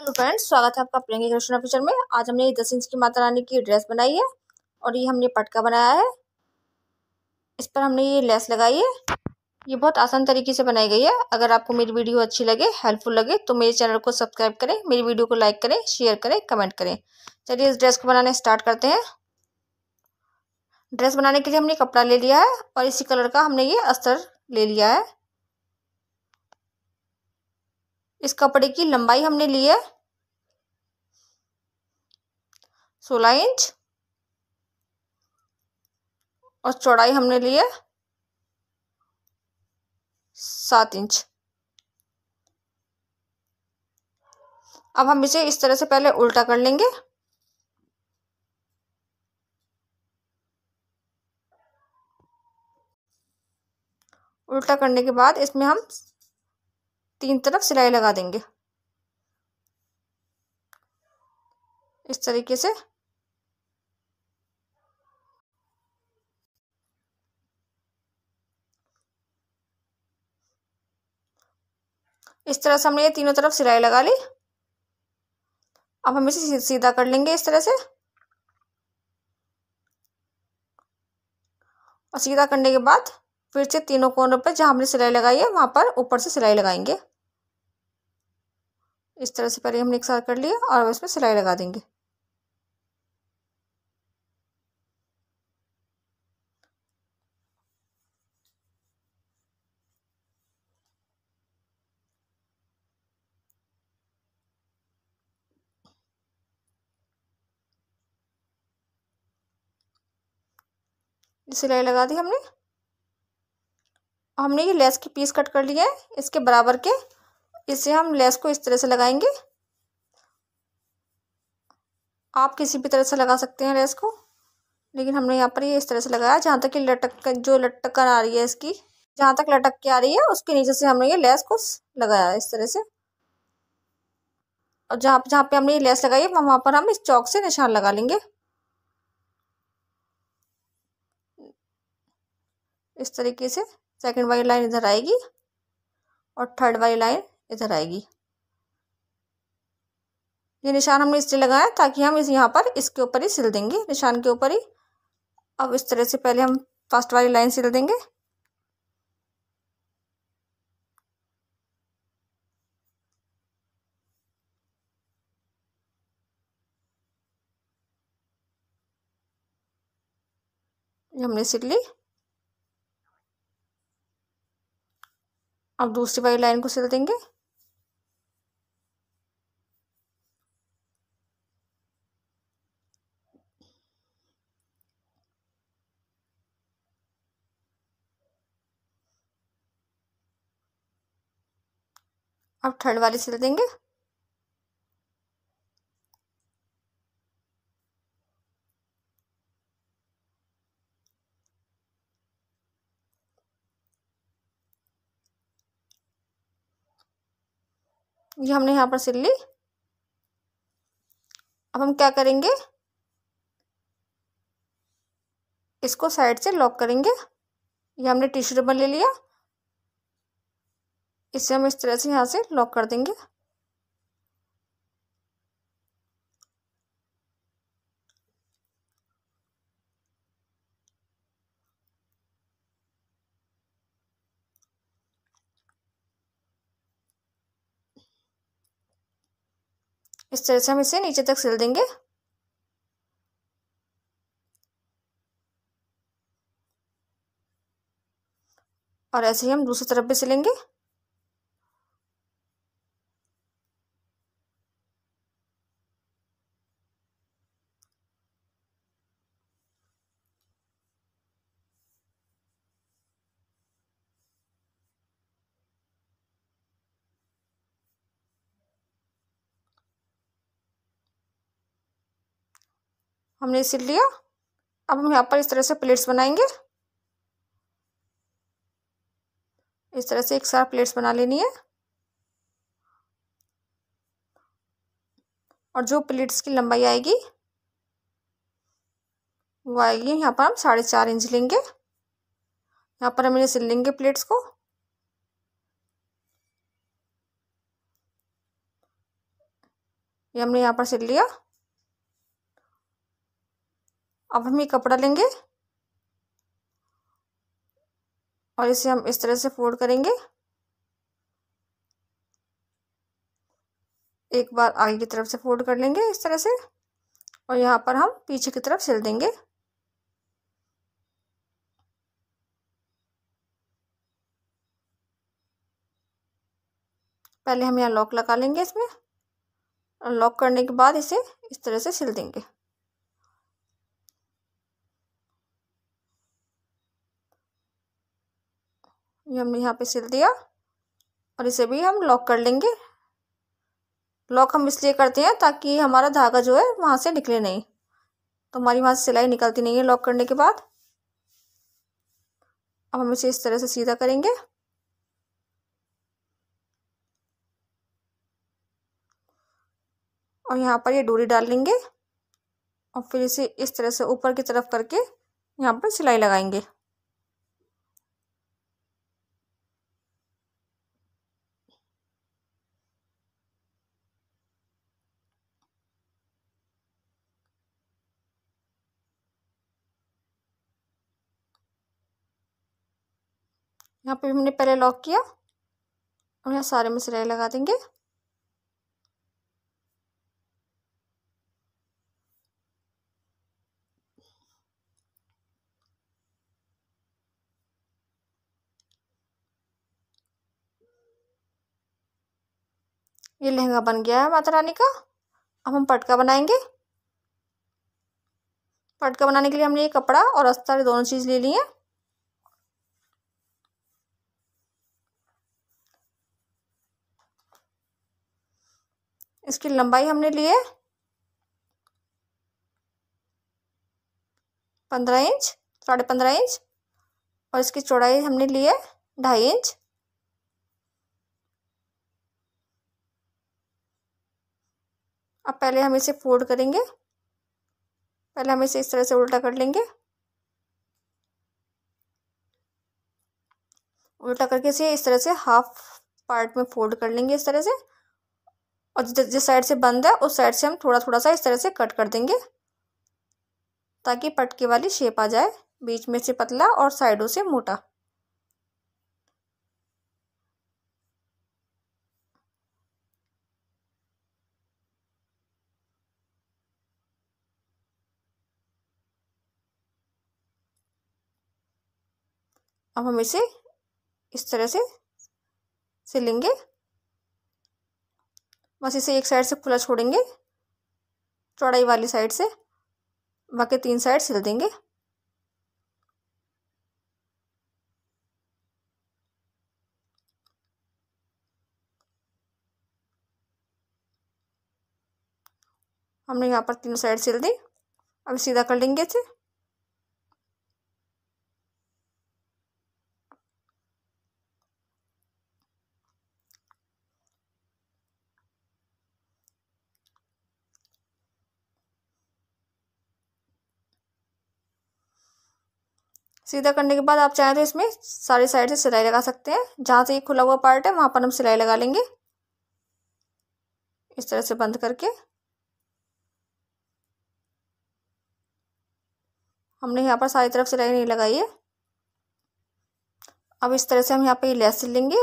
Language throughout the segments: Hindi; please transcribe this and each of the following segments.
हेलो फ्रेंड्स स्वागत है आपका प्रियंका कृष्णा पिक्चर में आज हमने दस इंच की माता रानी की ड्रेस बनाई है और ये हमने पटका बनाया है इस पर हमने ये लेस लगाई है ये बहुत आसान तरीके से बनाई गई है अगर आपको मेरी वीडियो अच्छी लगे हेल्पफुल लगे तो मेरे चैनल को सब्सक्राइब करें मेरी वीडियो को लाइक करें शेयर करें कमेंट करें चलिए इस ड्रेस को बनाने स्टार्ट करते हैं ड्रेस बनाने के लिए हमने कपड़ा ले लिया है और इसी कलर का हमने ये अस्तर ले लिया है इस कपड़े की लंबाई हमने ली है सोलह इंच और चौड़ाई हमने ली है सात इंच अब हम इसे इस तरह से पहले उल्टा कर लेंगे उल्टा करने के बाद इसमें हम तीन तरफ सिलाई लगा देंगे इस तरीके से इस तरह से हमने ये तीनों तरफ सिलाई लगा ली अब हम इसे सीधा कर लेंगे इस तरह से और सीधा करने के बाद फिर से तीनों कोनों पर जहाँ हमने सिलाई लगाई है वहाँ पर ऊपर से सिलाई लगाएंगे इस तरह से पहले हमने एक साथ कर लिया और इसमें सिलाई लगा देंगे सिलाई लगा दी हमने हमने ये लेस के पीस कट कर लिए हैं इसके बराबर के इसे हम लेस को इस तरह से लगाएंगे आप किसी भी तरह से लगा सकते हैं लेस को लेकिन हमने यहाँ पर ये इस तरह से लगाया जहाँ तक कि लटक जो लटकन आ रही है इसकी जहाँ तक लटक के आ रही है उसके नीचे से हमने ये लेस को लगाया इस तरह से और जहाँ जहाँ पे हमने ये लेस लगाई है वहाँ पर हम इस चौक से निशान लगा लेंगे इस तरीके से सेकंड वाली लाइन इधर आएगी और थर्ड वाली लाइन इधर आएगी ये निशान हमने इसलिए लगाया ताकि हम इस यहाँ पर इसके ऊपर ही सिल देंगे निशान के ऊपर ही अब इस तरह से पहले हम फर्स्ट वाली लाइन सिल देंगे हमने सिल ली अब दूसरी वाली लाइन को सिल देंगे अब थर्ड वाली सिल देंगे ये हमने यहाँ पर सिल ली अब हम क्या करेंगे इसको साइड से लॉक करेंगे ये हमने टिश्यू रबन ले लिया इसे हम इस तरह से यहाँ से लॉक कर देंगे इस तरह से हम इसे नीचे तक सिल देंगे और ऐसे ही हम दूसरी तरफ भी सिलेंगे हमने सिल लिया अब हम यहाँ पर इस तरह से प्लेट्स बनाएंगे इस तरह से एक साथ प्लेट्स बना लेनी है और जो प्लेट्स की लंबाई आएगी वो आएगी यहाँ पर हम साढ़े चार इंच लेंगे यहाँ पर हम इन्हें सिल लेंगे प्लेट्स को ये हमने यहाँ पर सिल लिया अब हम ये कपड़ा लेंगे और इसे हम इस तरह से फोल्ड करेंगे एक बार आगे की तरफ से फोल्ड कर लेंगे इस तरह से और यहाँ पर हम पीछे की तरफ सिल देंगे पहले हम यहाँ लॉक लगा लेंगे इसमें और लॉक करने के बाद इसे इस तरह से सिल देंगे ये हमने यहाँ पे सिल दिया और इसे भी हम लॉक कर लेंगे लॉक हम इसलिए करते हैं ताकि हमारा धागा जो है वहाँ से निकले नहीं तो हमारी वहाँ से सिलाई निकलती नहीं है लॉक करने के बाद अब हम इसे इस तरह से सीधा करेंगे और यहाँ पर ये डोरी डाल लेंगे और फिर इसे इस तरह से ऊपर की तरफ करके यहाँ पर सिलाई लगाएंगे यहाँ पे हमने पहले लॉक किया और यहाँ सारे में सिलाई लगा देंगे ये लहंगा बन गया है माता रानी का अब हम पटका बनाएंगे पटका बनाने के लिए हमने ये कपड़ा और अस्तर दोनों चीज़ ले ली है इसकी लंबाई हमने लिए पंद्रह इंच साढ़े पंद्रह इंच और इसकी चौड़ाई हमने लिए ढाई इंच अब पहले हम इसे फोल्ड करेंगे पहले हम इसे इस तरह से उल्टा कर लेंगे उल्टा करके इसे इस तरह से हाफ पार्ट में फोल्ड कर लेंगे इस तरह से और जिस साइड से बंद है उस साइड से हम थोड़ा थोड़ा सा इस तरह से कट कर देंगे ताकि पटके वाली शेप आ जाए बीच में से पतला और साइडों से मोटा अब हम इसे इस तरह से सिलेंगे बस इसे एक साइड से खुला छोड़ेंगे चौड़ाई वाली साइड से बाकी तीन साइड सिल देंगे हमने यहाँ पर तीनों साइड सिल दी अब सीधा कर लेंगे इसे सीधा करने के बाद आप चाहें तो इसमें सारी साइड से सिलाई लगा सकते हैं जहाँ से ये खुला हुआ पार्ट है वहाँ पर हम सिलाई लगा लेंगे इस तरह से बंद करके हमने यहाँ पर सारी तरफ सिलाई नहीं लगाई है अब इस तरह से हम यहाँ पे लेस सिल लेंगे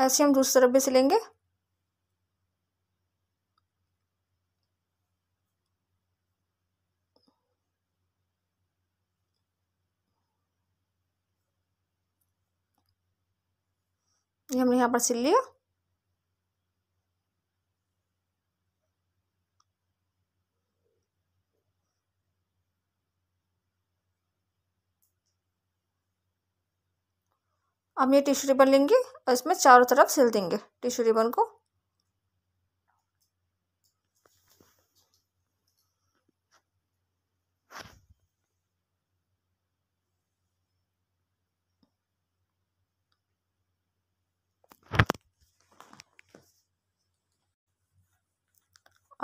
ऐसे हम दूसरी तरफ भी सिलेंगे ये हमने यहाँ पर सिल लिया अब ये टिश्यू रिबन लेंगे और इसमें चारों तरफ सिल देंगे टिश्यू रिबन को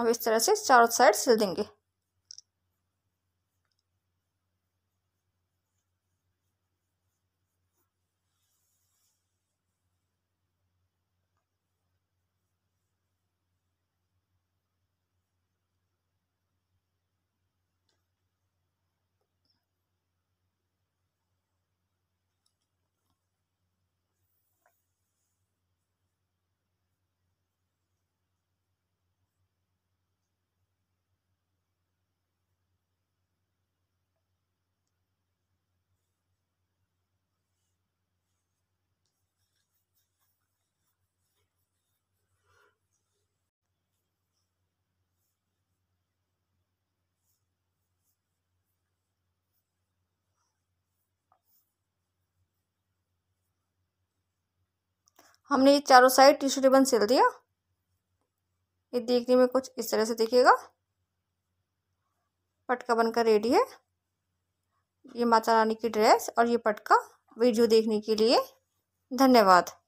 अब इस तरह से चारों साइड सिल देंगे हमने ये चारों साइड टिश्यू रिबन सिल दिया ये देखने में कुछ इस तरह से दिखेगा पटका बनकर रेडी है ये माता रानी की ड्रेस और ये पटका वीडियो देखने के लिए धन्यवाद